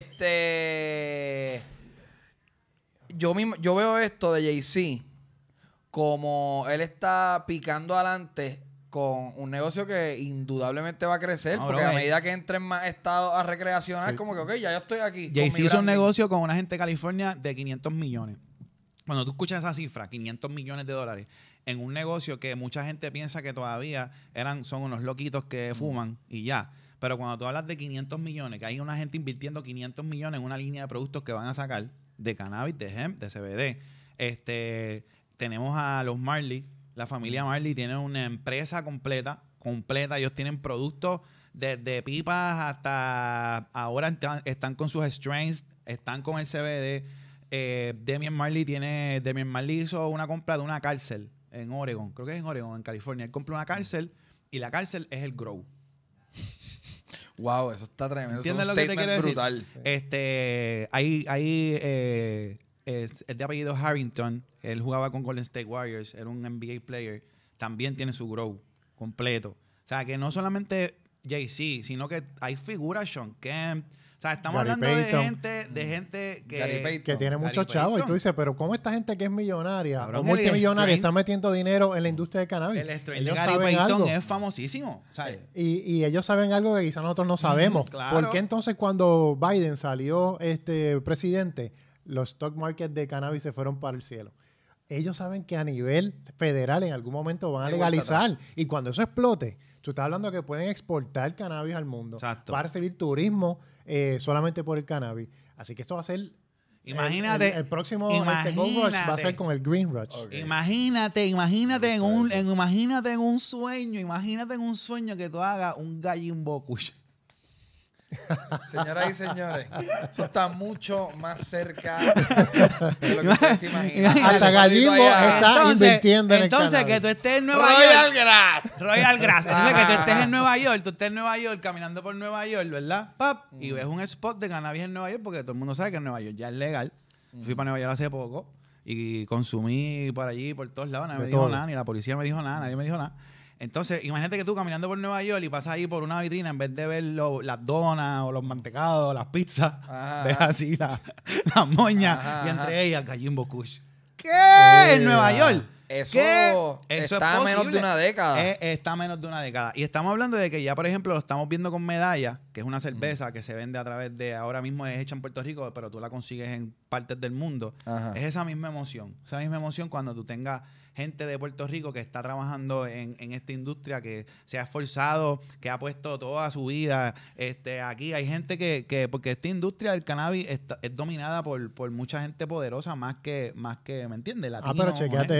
Este. Yo, yo veo esto de Jay-Z como él está picando adelante con un negocio que indudablemente va a crecer, porque a eh. medida que entren más estados a recreacional, como que, ok, ya yo estoy aquí. Jay-Z hizo un negocio con una gente de California de 500 millones. Cuando tú escuchas esa cifra, 500 millones de dólares, en un negocio que mucha gente piensa que todavía eran, son unos loquitos que mm. fuman y ya pero cuando tú hablas de 500 millones, que hay una gente invirtiendo 500 millones en una línea de productos que van a sacar de cannabis, de hemp, de CBD. Este, tenemos a los Marley, la familia Marley tiene una empresa completa, completa, ellos tienen productos desde pipas hasta ahora están con sus strains, están con el CBD. Eh, Demian Marley tiene, Demian Marley hizo una compra de una cárcel en Oregon, creo que es en Oregon, en California. Él compró una cárcel y la cárcel es el grow. Wow, eso está tremendo. Eso es brutal. Este, el eh, de apellido Harrington, él jugaba con Golden State Warriors, era un NBA player, también tiene su grow completo. O sea, que no solamente Jay-Z, sino que hay figuras, Sean Kemp. O sea, estamos hablando de mm. gente, que, tiene muchos chavos. Y tú dices, pero ¿cómo esta gente que es millonaria multimillonaria está metiendo dinero en la industria de cannabis? El de Gary Payton es famosísimo. Y, y, ellos saben algo que quizás nosotros no sabemos. porque ¿Por qué entonces cuando Biden salió este presidente, los stock markets de cannabis se fueron para el cielo? Ellos saben que a nivel federal en algún momento van a legalizar. Y cuando eso explote, Tú estás hablando que pueden exportar cannabis al mundo. Exacto. Va recibir turismo eh, solamente por el cannabis. Así que esto va a ser Imagínate. El, próximo este, Rush va a ser con el Green Rush. Imagínate, imagínate en un, imagínate en un sueño, imagínate en un sueño que tú hagas un gallimbo Bocush. Señoras y señores, eso está mucho más cerca de lo que ustedes imaginan. Ah, hasta Gallimbo está invirtiendo en Entonces, que tú estés en Nueva Royal Grass. Royal Grass. Entonces, que tú estés en Nueva York, tú estés en Nueva York caminando por Nueva York, ¿verdad? Y mm. ves un spot de cannabis en Nueva York, porque todo el mundo sabe que en Nueva York ya es legal. Fui mm. para Nueva York hace poco y consumí por allí, por todos lados. Nadie me dijo nada, ni la policía me dijo nada, nadie me dijo nada. Entonces, imagínate que tú caminando por Nueva York y pasas ahí por una vitrina, en vez de ver las donas o los mantecados, las pizzas, ves así las la moñas y entre ellas Gallimbo Kush. ¿Qué? En Nueva ah. York. Eso, está menos de una década. Eh, está menos de una década. Y estamos hablando de que ya, por ejemplo, lo estamos viendo con Medalla, que es una cerveza que se vende a través de, ahora mismo es hecha en Puerto Rico, pero tú la consigues en partes del mundo. Es esa misma emoción. Esa misma emoción cuando tú tengas gente de Puerto Rico que está trabajando en, esta industria, que se ha esforzado, que ha puesto toda su vida. Este, aquí hay gente que, porque esta industria del cannabis está, es dominada por, por mucha gente poderosa, más que, más que ¿me entiendes? ah, pero chequeate